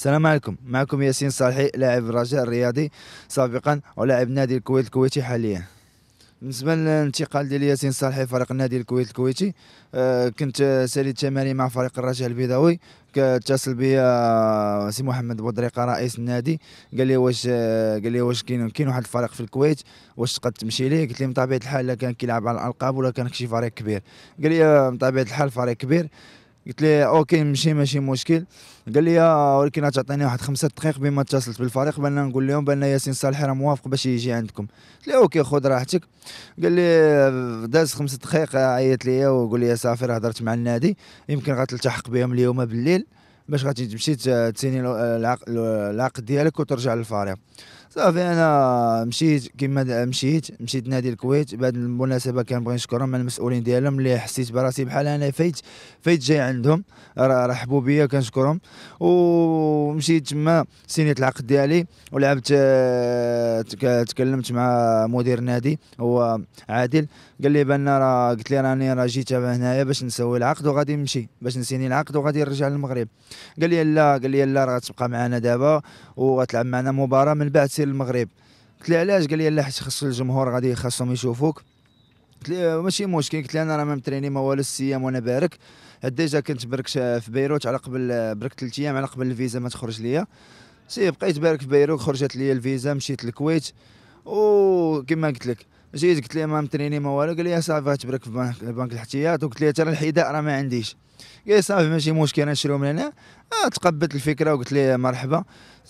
السلام عليكم معكم ياسين صالحي لاعب الرجاء الرياضي سابقا ولاعب نادي الكويت الكويتي حاليا بالنسبه للانتقال ديال ياسين صالحي فريق نادي الكويت الكويتي آه، كنت سالي التمارين مع فريق الرجاء البيضاوي اتصل بيا آه، سي محمد بودريقه رئيس النادي قال لي واش آه، قال لي واش كاين كاين واحد الفريق في الكويت واش تقد تمشي ليه قلت ليه بطبيعه الحال لا كان كيلعب على الالقاب ولا كان شي فريق كبير قال لي بطبيعه الحال فريق كبير قلت لي اوكي نمشي ماشي مشكل قال لي ولكن تعطيني واحد خمسة دقائق بما اتصلت بالفريق بان نقول لهم بان ياسين صالح راه موافق باش يجي عندكم قلت لي اوكي خذ راحتك قال لي داز خمسة دقائق عيط لي وقال لي صافي راه هضرت مع النادي يمكن غتلتحق بهم اليوم بالليل باش غتمشي تسيني العقد ديالك وترجع للفريق صافي انا مشيت كما مشيت مشيت نادي الكويت بعد المناسبه كنبغي نشكرهم على المسؤولين ديالهم اللي حسيت براسي بحال انا فايت فايت جاي عندهم رحبوا بيا كنشكرهم ومشيت تما سينيت العقد ديالي ولعبت تكلمت مع مدير النادي هو عادل قال لي بان راه قلت لي راني راه جيت هنايا باش نسوي العقد وغادي نمشي باش نسيني العقد وغادي نرجع للمغرب قال لي لا قال لي لا راه تبقى معنا دابا وغتلعب معنا مباراه من بعد تمثيل المغرب قلت لي علاش قال لي لا حيت خص الجمهور غادي خاصهم يشوفوك قلت لي ماشي مشكل قلت لي انا راه ما متريني ما والو ست ايام وانا بارك ديجا كنت برك في بيروت على قبل برك ثلاث ايام على قبل الفيزا ما تخرج ليا سي بقيت بارك في بيروت خرجت ليا الفيزا مشيت للكويت وكما قلت لك جيت قلت لي ما متريني ما والو قال لي صافي غتبرك في بنك, البنك الاحتياط وقلت لي ترى الحذاء راه ما عنديش قال لي صافي ماشي مشكل نشريو من هنا آه تقبلت الفكره وقلت لي مرحبا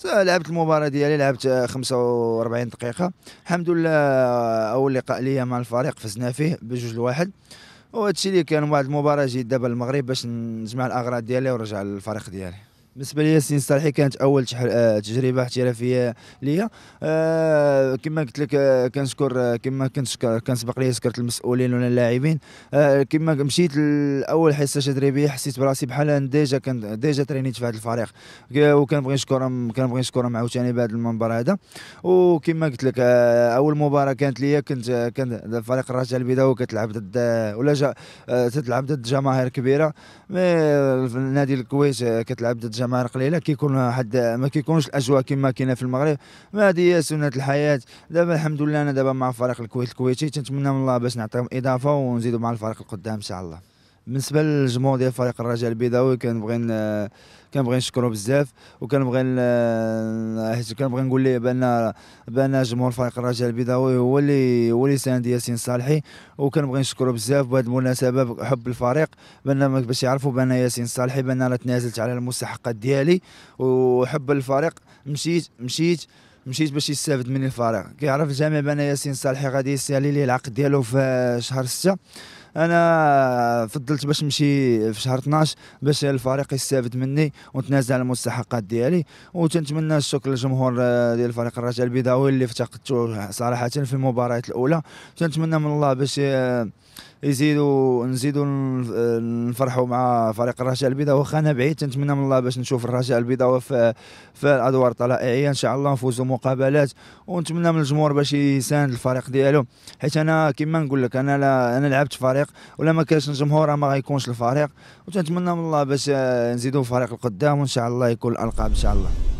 لعبت المباراه ديالي لعبت 45 دقيقه الحمد لله اول لقاء ليا مع الفريق فزنا فيه بجوج لواحد وهادشي اللي كان بعد المباراه جيت دابا المغرب باش نجمع الاغراض ديالي ونرجع للفريق ديالي بالنسبه لي ياسين صالحي كانت اول آه، تجربه احترافيه ليا أه كما قلت لك آه، كنشكر آه، كما كنشكر كنسبق لي سكرت المسؤولين ولا اللاعبين أه كما مشيت لاول حصه تدريبيه حسيت براسي بحال ديجا كان ديجا ترينيت في هذا الفريق وكنبغي نشكرهم كنبغي نشكرهم عاوتاني بهذا المنبر هذا وكما قلت لك اول مباراه كانت ليا كنت كان فريق الرجاء البيضاوي كتلعب ضد ولا تلعب ضد جماهير كبيره مي نادي الكويت كتلعب ضد الجماهير قليله كيكون حد ما كيكونش الاجواء كما كاينه في المغرب ما هذه هي سنه الحياه دابا الحمد لله انا دابا مع فريق الكويت الكويتي تنتمنى من الله باش نعطيهم اضافه ونزيدوا مع الفريق القدام ان شاء الله بالنسبه للجمهور ديال فريق الرجاء البيضاوي كنبغي كنبغي نشكرو بزاف وكنبغي حيت كنبغي نقول ليه بان بان جمهور فريق الرجاء البيضاوي هو اللي هو اللي ساند ياسين صالحي وكنبغي نشكرو بزاف بهذه المناسبه حب الفريق بان باش يعرفوا بان ياسين صالحي بان انا تنازلت على المستحقات ديالي وحب الفريق مشيت مشيت مشيت باش يستافد مني الفريق كيعرف الجميع بان ياسين صالحي غادي يسالي ليه العقد ديالو في شهر 6 انا فضلت باش نمشي في شهر 12 باش الفريق يستافد مني ونتنازل على المستحقات ديالي وتنتمنى الشكر للجمهور آه، ديال فريق الرجاء البيضاوي اللي افتقدته صراحه في المباريات الاولى تنتمنى من الله باش آه، يزيدوا نزيدوا نفرحوا مع فريق الرجاء البيضاوي واخا انا بعيد تنتمنى من الله باش نشوف الرجاء البيضاوي في في الادوار الطلائعيه ان شاء الله نفوزوا مقابلات ونتمنى من الجمهور باش يساند الفريق ديالو حيت انا كما نقول لك انا لا انا لعبت فريق الفريق ولا ما كانش الجمهور ما غيكونش الفريق وتنتمنى من الله باش آه، نزيدوا فريق القدام وان شاء الله يكون الالقاب ان شاء الله